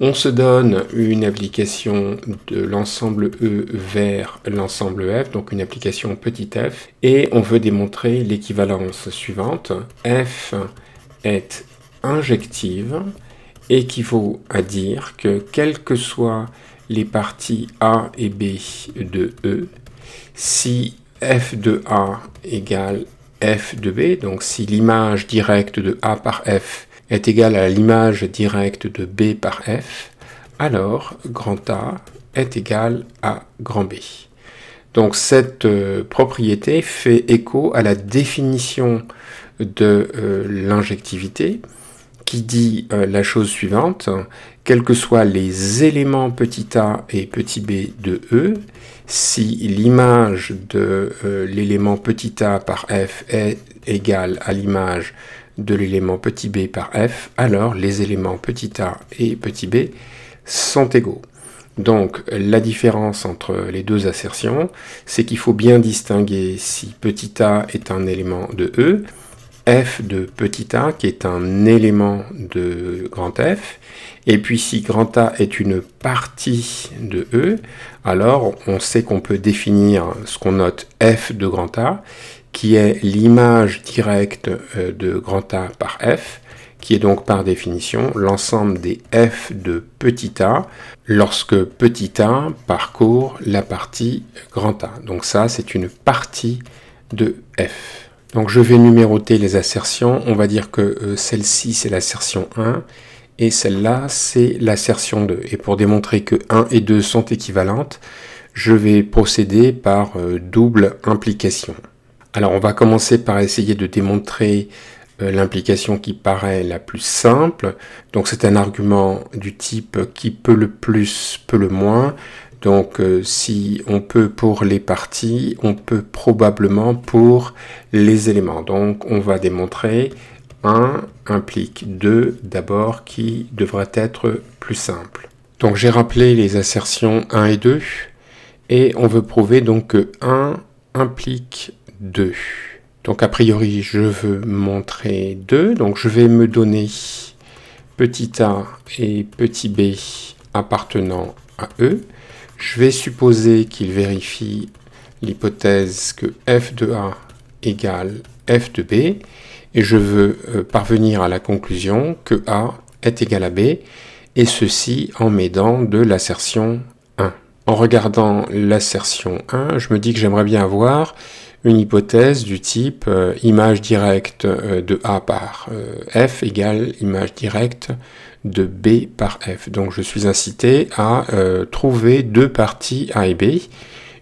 On se donne une application de l'ensemble E vers l'ensemble F, donc une application petit f, et on veut démontrer l'équivalence suivante. F est injective, équivaut à dire que quelles que soient les parties A et B de E, si f de A égale f de B, donc si l'image directe de A par f est égal à l'image directe de B par F, alors grand A est égal à grand B. Donc cette euh, propriété fait écho à la définition de euh, l'injectivité qui dit euh, la chose suivante, quels que soient les éléments petit a et petit b de E, si l'image de l'élément petit a par f est égale à l'image de l'élément petit b par f, alors les éléments petit a et petit b sont égaux. Donc la différence entre les deux assertions, c'est qu'il faut bien distinguer si petit a est un élément de E, f de petit a qui est un élément de grand F, et puis si grand A est une partie de E, alors on sait qu'on peut définir ce qu'on note f de grand A qui est l'image directe euh, de grand A par f, qui est donc par définition l'ensemble des f de petit a lorsque petit a parcourt la partie grand A. Donc ça, c'est une partie de f. Donc je vais numéroter les assertions. On va dire que euh, celle-ci, c'est l'assertion 1 et celle-là, c'est l'assertion 2. Et pour démontrer que 1 et 2 sont équivalentes, je vais procéder par euh, double implication. Alors on va commencer par essayer de démontrer euh, l'implication qui paraît la plus simple. Donc c'est un argument du type qui peut le plus, peut le moins. Donc euh, si on peut pour les parties, on peut probablement pour les éléments. Donc on va démontrer 1 implique 2 d'abord qui devrait être plus simple. Donc j'ai rappelé les assertions 1 et 2 et on veut prouver donc que 1 implique 2. Donc a priori, je veux montrer 2. Donc je vais me donner petit a et petit b appartenant à E. Je vais supposer qu'il vérifie l'hypothèse que f de a égale f de b. Et je veux euh, parvenir à la conclusion que a est égal à b. Et ceci en m'aidant de l'assertion 1. En regardant l'assertion 1, je me dis que j'aimerais bien avoir une hypothèse du type euh, image directe euh, de A par euh, F égale image directe de B par F. Donc je suis incité à trouver deux parties A et B.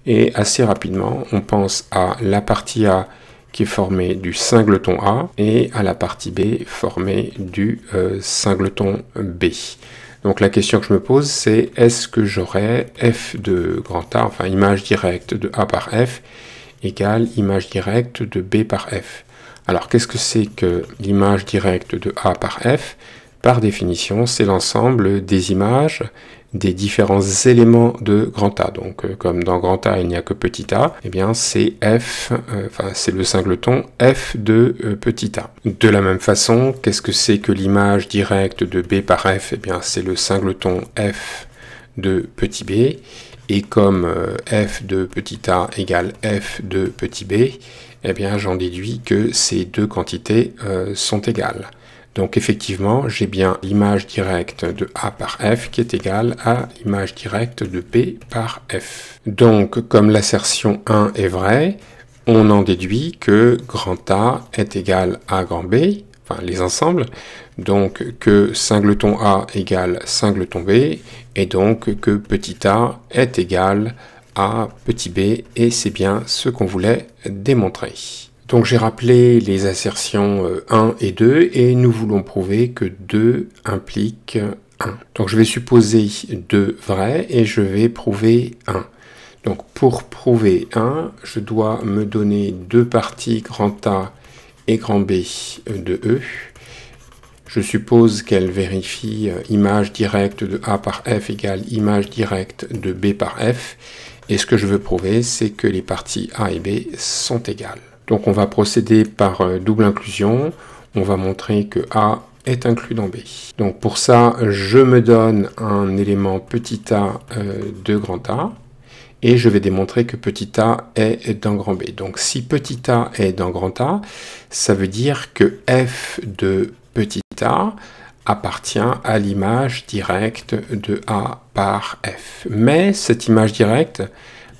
Et assez rapidement, on pense à la partie A qui est formée du singleton A et à la partie B formée du singleton B. Donc la question que je me pose, c'est est-ce que j'aurai f de grand A, enfin image directe de A par f, égale image directe de B par F. Alors qu'est-ce que c'est que l'image directe de A par F Par définition, c'est l'ensemble des images des différents éléments de grand A. Donc euh, comme dans grand A il n'y a que petit a, eh bien c'est f, euh, enfin c'est le singleton f de euh, petit a. De la même façon, qu'est-ce que c'est que l'image directe de b par f Eh bien c'est le singleton f de petit b et comme euh, f de petit a égale f de petit b, eh bien j'en déduis que ces deux quantités euh, sont égales. Donc effectivement, j'ai bien l'image directe de A par F qui est égale à l'image directe de B par F. Donc comme l'assertion 1 est vraie, on en déduit que grand A est égal à grand B, enfin les ensembles, donc que singleton A égale singleton B, et donc que petit a est égal à petit b, et c'est bien ce qu'on voulait démontrer. Donc j'ai rappelé les assertions 1 euh, et 2, et nous voulons prouver que 2 implique 1. Donc je vais supposer 2 vrai, et je vais prouver 1. Donc pour prouver 1, je dois me donner deux parties grand A et grand B de E. Je suppose qu'elle vérifie euh, image directe de A par F égale image directe de B par F. Et ce que je veux prouver, c'est que les parties A et B sont égales. Donc on va procéder par euh, double inclusion. On va montrer que A est inclus dans B. Donc pour ça, je me donne un élément petit a euh, de grand A et je vais démontrer que petit a est dans grand B. Donc si petit a est dans grand A, ça veut dire que f de petit appartient à l'image directe de A par F. Mais cette image directe,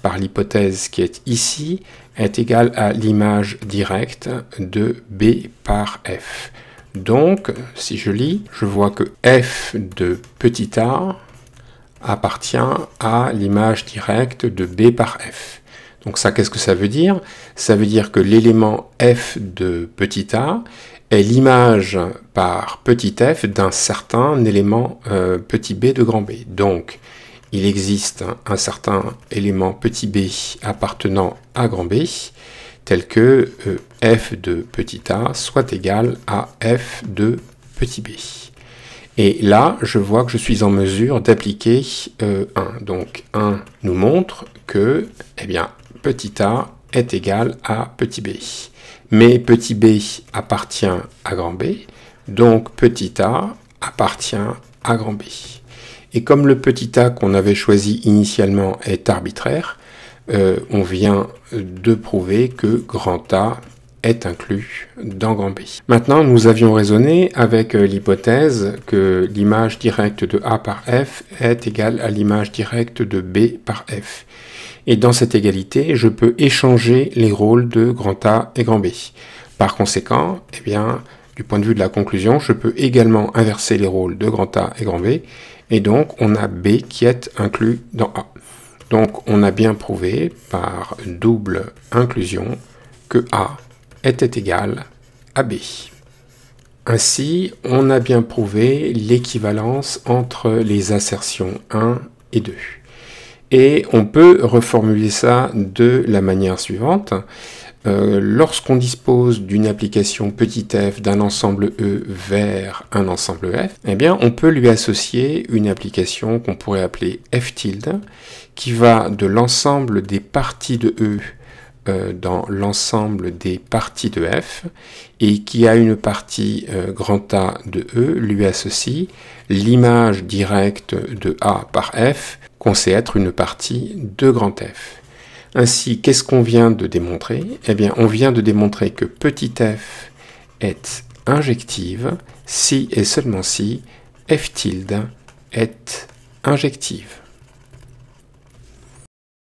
par l'hypothèse qui est ici, est égale à l'image directe de B par F. Donc, si je lis, je vois que F de petit a appartient à l'image directe de B par F. Donc ça, qu'est-ce que ça veut dire Ça veut dire que l'élément F de petit a l'image par petit f d'un certain élément euh, petit b de grand B. Donc, il existe un certain élément petit b appartenant à grand B, tel que euh, f de petit a soit égal à f de petit b. Et là, je vois que je suis en mesure d'appliquer 1. Euh, Donc 1 nous montre que eh bien, petit a est égal à petit b. Mais petit b appartient à grand B, donc petit a appartient à grand B. Et comme le petit a qu'on avait choisi initialement est arbitraire, euh, on vient de prouver que grand A est inclus dans grand B. Maintenant, nous avions raisonné avec euh, l'hypothèse que l'image directe de A par F est égale à l'image directe de B par F. Et dans cette égalité, je peux échanger les rôles de grand A et grand B. Par conséquent, eh bien, du point de vue de la conclusion, je peux également inverser les rôles de grand A et grand B. Et donc, on a B qui est inclus dans A. Donc, on a bien prouvé par double inclusion que A était égal à B. Ainsi, on a bien prouvé l'équivalence entre les assertions 1 et 2. Et on peut reformuler ça de la manière suivante. Euh, lorsqu'on dispose d'une application petit f d'un ensemble E vers un ensemble F, eh bien, on peut lui associer une application qu'on pourrait appeler F tilde, qui va de l'ensemble des parties de E euh, dans l'ensemble des parties de F et qui a une partie euh, grand A de E lui associe l'image directe de A par F on sait être une partie de grand F. Ainsi, qu'est-ce qu'on vient de démontrer Eh bien, on vient de démontrer que petit f est injective si et seulement si f tilde est injective.